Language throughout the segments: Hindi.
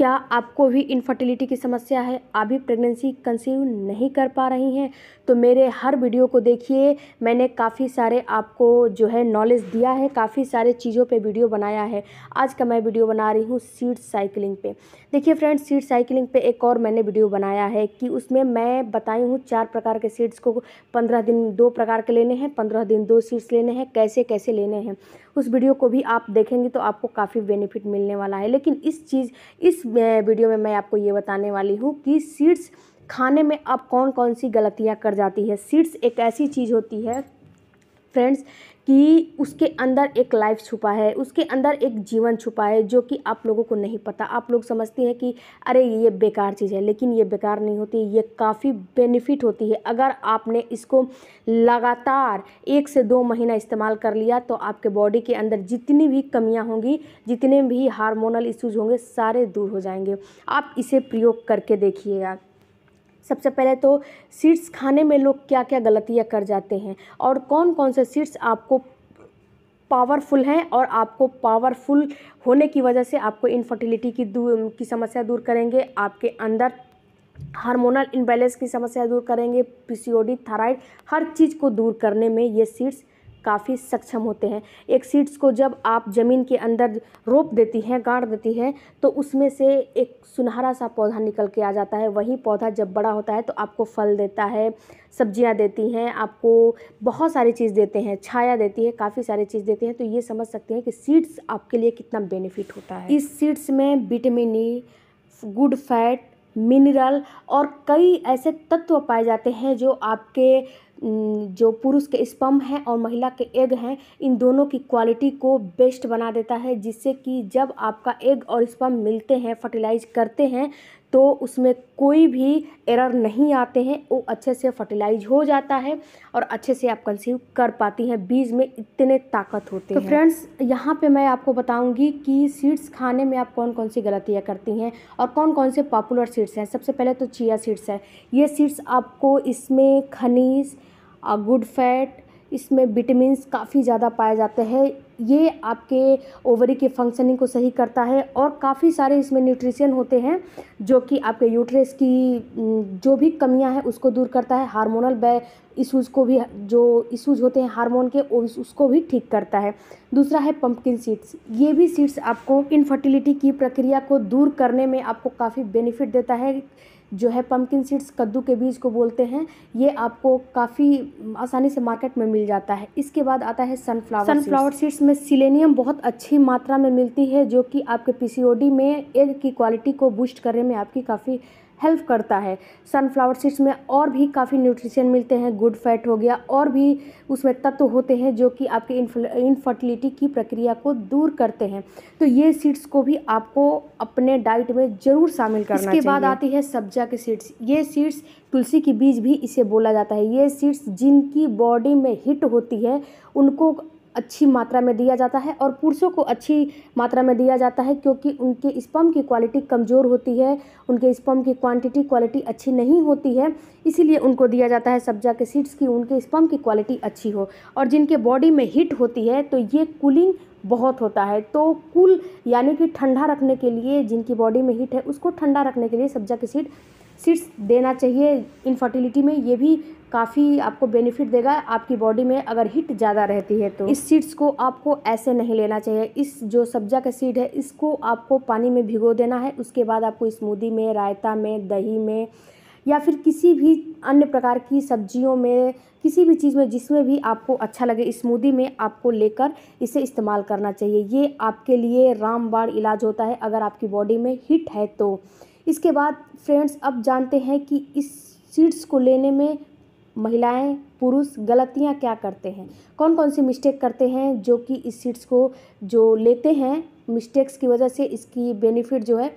क्या आपको भी इनफर्टिलिटी की समस्या है आप भी प्रेगनेंसी कंसीव नहीं कर पा रही हैं तो मेरे हर वीडियो को देखिए मैंने काफ़ी सारे आपको जो है नॉलेज दिया है काफ़ी सारे चीज़ों पे वीडियो बनाया है आज का मैं वीडियो बना रही हूँ सीड साइकिलिंग पे देखिए फ्रेंड्स सीड साइकिलिंग पे एक और मैंने वीडियो बनाया है कि उसमें मैं बताई हूँ चार प्रकार के सीड्स को पंद्रह दिन दो प्रकार के लेने हैं पंद्रह दिन दो सीड्स लेने हैं कैसे कैसे लेने हैं उस वीडियो को भी आप देखेंगे तो आपको काफ़ी बेनिफिट मिलने वाला है लेकिन इस चीज़ इस वीडियो में मैं आपको ये बताने वाली हूँ कि सीड्स खाने में आप कौन कौन सी गलतियाँ कर जाती है सीड्स एक ऐसी चीज़ होती है फ्रेंड्स कि उसके अंदर एक लाइफ छुपा है उसके अंदर एक जीवन छुपा है जो कि आप लोगों को नहीं पता आप लोग समझते हैं कि अरे ये बेकार चीज़ है लेकिन ये बेकार नहीं होती ये काफ़ी बेनिफिट होती है अगर आपने इसको लगातार एक से दो महीना इस्तेमाल कर लिया तो आपके बॉडी के अंदर जितनी भी कमियाँ होंगी जितने भी हारमोनल इश्यूज होंगे सारे दूर हो जाएंगे आप इसे प्रयोग करके देखिएगा सबसे पहले तो सीड्स खाने में लोग क्या क्या गलतियाँ कर जाते हैं और कौन कौन से सीड्स आपको पावरफुल हैं और आपको पावरफुल होने की वजह से आपको इनफर्टिलिटी की दूर की समस्या दूर करेंगे आपके अंदर हार्मोनल इनबैलेंस की समस्या दूर करेंगे पीसीओडी थायराइड हर चीज़ को दूर करने में ये सीड्स काफ़ी सक्षम होते हैं एक सीड्स को जब आप ज़मीन के अंदर रोप देती हैं गाड़ देती हैं तो उसमें से एक सुनहरा सा पौधा निकल के आ जाता है वही पौधा जब बड़ा होता है तो आपको फल देता है सब्जियां देती हैं आपको बहुत सारी चीज़ देते हैं छाया देती है काफ़ी सारी चीज़ देते हैं तो ये समझ सकते हैं कि सीड्स आपके लिए कितना बेनिफिट होता है इस सीड्स में vitamin E good fat mineral और कई ऐसे तत्व पाए जाते हैं जो आपके जो पुरुष के स्पम हैं और महिला के एग हैं इन दोनों की क्वालिटी को बेस्ट बना देता है जिससे कि जब आपका एग और स्पम मिलते हैं फर्टिलाइज करते हैं तो उसमें कोई भी एरर नहीं आते हैं वो अच्छे से फर्टिलाइज हो जाता है और अच्छे से आप कंसीव कर पाती हैं बीज में इतने ताकत होते तो हैं तो फ्रेंड्स यहाँ पे मैं आपको बताऊँगी कि सीड्स खाने में आप कौन कौन सी गलतियाँ करती हैं और कौन कौन से पॉपुलर सीड्स हैं सबसे पहले तो चिया सीड्स है ये सीड्स आपको इसमें खनिज गुड फैट इसमें विटामिन काफ़ी ज़्यादा पाए जाते हैं ये आपके ओवरी के फंक्शनिंग को सही करता है और काफ़ी सारे इसमें न्यूट्रिशन होते हैं जो कि आपके यूट्रेस की जो भी कमियां हैं उसको दूर करता है हार्मोनल बै इशूज़ को भी जो इशूज़ होते हैं हार्मोन के उसको भी ठीक करता है दूसरा है पंपकिन सीड्स ये भी सीड्स आपको इनफर्टिलिटी की प्रक्रिया को दूर करने में आपको काफ़ी बेनिफिट देता है जो है पम्पकिन सीड्स कद्दू के बीज को बोलते हैं ये आपको काफ़ी आसानी से मार्केट में मिल जाता है इसके बाद आता है सनफ्लावर सनफ्लावर सीड्स में सिलेनियम बहुत अच्छी मात्रा में मिलती है जो कि आपके पीसीओडी में एग की क्वालिटी को बूस्ट करने में आपकी काफ़ी हेल्प करता है सनफ्लावर सीड्स में और भी काफ़ी न्यूट्रिशन मिलते हैं गुड फैट हो गया और भी उसमें तत्व होते हैं जो कि आपके इनफर्टिलिटी की प्रक्रिया को दूर करते हैं तो ये सीड्स को भी आपको अपने डाइट में ज़रूर शामिल करना इसके चाहिए। बाद आती है सब्जा के सीड्स ये सीड्स तुलसी के बीज भी इसे बोला जाता है ये सीड्स जिनकी बॉडी में हिट होती है उनको अच्छी मात्रा में दिया जाता है और पुरुषों को अच्छी मात्रा में दिया जाता है क्योंकि उनके स्पम की क्वालिटी कमज़ोर होती है उनके स्पम की क्वांटिटी क्वालिटी अच्छी नहीं होती है इसीलिए उनको दिया जाता है सब्जा के सीड्स की उनके स्पम की क्वालिटी अच्छी हो और जिनके बॉडी में हीट होती है तो ये कूलिंग बहुत होता है तो कूल यानी कि ठंडा रखने के लिए जिनकी बॉडी में हीट है उसको ठंडा रखने के लिए सब्जा के सीड सीड्स देना चाहिए इनफर्टिलिटी में ये भी काफ़ी आपको बेनिफिट देगा आपकी बॉडी में अगर हिट ज़्यादा रहती है तो इस सीड्स को आपको ऐसे नहीं लेना चाहिए इस जो सब्जा का सीड है इसको आपको पानी में भिगो देना है उसके बाद आपको स्मूदी में रायता में दही में या फिर किसी भी अन्य प्रकार की सब्जियों में किसी भी चीज़ में जिसमें भी आपको अच्छा लगे स्मूदी में आपको लेकर इसे इस्तेमाल करना चाहिए ये आपके लिए रामबाण इलाज होता है अगर आपकी बॉडी में हिट है तो इसके बाद फ्रेंड्स अब जानते हैं कि इस सीड्स को लेने में महिलाएं पुरुष गलतियां क्या करते हैं कौन कौन सी मिस्टेक करते हैं जो कि इस सीट्स को जो लेते हैं मिस्टेक्स की वजह से इसकी बेनिफिट जो है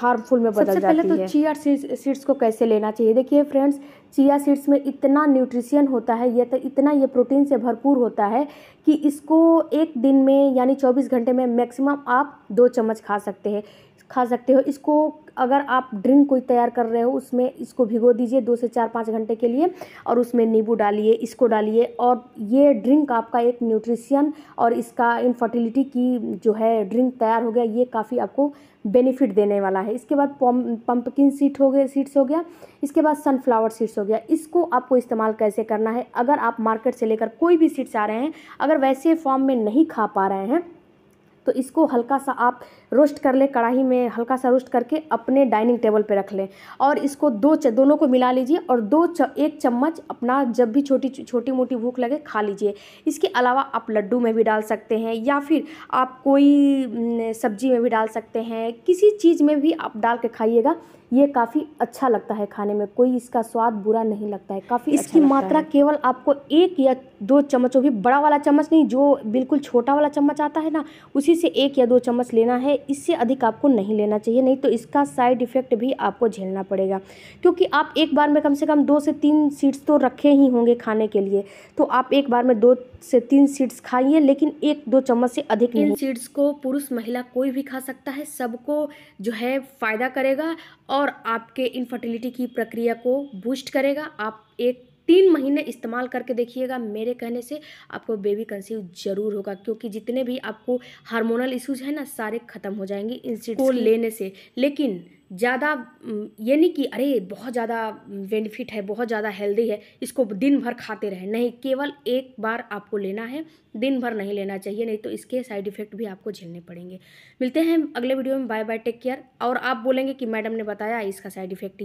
हार्मफुल में बदल जाती है सबसे पहले तो चिया सीड्स को कैसे लेना चाहिए देखिए फ्रेंड्स चिया सीड्स में इतना न्यूट्रिशन होता है या तो इतना ये प्रोटीन से भरपूर होता है कि इसको एक दिन में यानी 24 घंटे में मैक्सिमम आप दो चम्मच खा सकते हैं खा सकते हो इसको अगर आप ड्रिंक कोई तैयार कर रहे हो उसमें इसको भिगो दीजिए दो से चार पाँच घंटे के लिए और उसमें नींबू डालिए इसको डालिए और ये ड्रिंक आपका एक न्यूट्रिशियन और इसका इनफर्टिलिटी की जो है ड्रिंक तैयार हो गया ये काफ़ी आपको बेनिफिट देने वाला है इसके बाद पम्पकिन सीट हो गए सीड्स हो गया इसके बाद सनफ्लावर सीड्स हो गया इसको आपको इस्तेमाल कैसे करना है अगर आप मार्केट से लेकर कोई भी सीड्स आ रहे हैं अगर वैसे फॉर्म में नहीं खा पा रहे हैं तो इसको हल्का सा आप रोस्ट कर लें कढ़ाई में हल्का सा रोस्ट करके अपने डाइनिंग टेबल पे रख लें और इसको दो दोनों को मिला लीजिए और दो च, एक चम्मच अपना जब भी छोटी छोटी मोटी भूख लगे खा लीजिए इसके अलावा आप लड्डू में भी डाल सकते हैं या फिर आप कोई सब्जी में भी डाल सकते हैं किसी चीज़ में भी आप डाल के खाइएगा ये काफ़ी अच्छा लगता है खाने में कोई इसका स्वाद बुरा नहीं लगता है काफ़ी अच्छा इसकी अच्छा मात्रा केवल आपको एक या दो चम्मचों भी बड़ा वाला चम्मच नहीं जो बिल्कुल छोटा वाला चम्मच आता है ना उसी से एक या दो चम्मच लेना है इससे अधिक आपको नहीं लेना चाहिए नहीं तो इसका साइड इफ़ेक्ट भी आपको झेलना पड़ेगा क्योंकि आप एक बार में कम से कम दो से तीन सीड्स तो रखे ही होंगे खाने के लिए तो आप एक बार में दो से तीन सीड्स खाइए लेकिन एक दो चम्मच से अधिक इन सीड्स को पुरुष महिला कोई भी खा सकता है सबको जो है फ़ायदा करेगा और आपके इनफर्टिलिटी की प्रक्रिया को बूस्ट करेगा आप एक तीन महीने इस्तेमाल करके देखिएगा मेरे कहने से आपको बेबी कंसीव ज़रूर होगा क्योंकि जितने भी आपको हार्मोनल इश्यूज हैं ना सारे ख़त्म हो जाएंगे इंसिड को लेने से लेकिन ज़्यादा ये नहीं कि अरे बहुत ज़्यादा बेनिफिट है बहुत ज़्यादा हेल्दी है इसको दिन भर खाते रहें नहीं केवल एक बार आपको लेना है दिन भर नहीं लेना चाहिए नहीं तो इसके साइड इफ़ेक्ट भी आपको झेलने पड़ेंगे मिलते हैं अगले वीडियो में बाय बाय टेक केयर और आप बोलेंगे कि मैडम ने बताया इसका साइड इफ़ेक्ट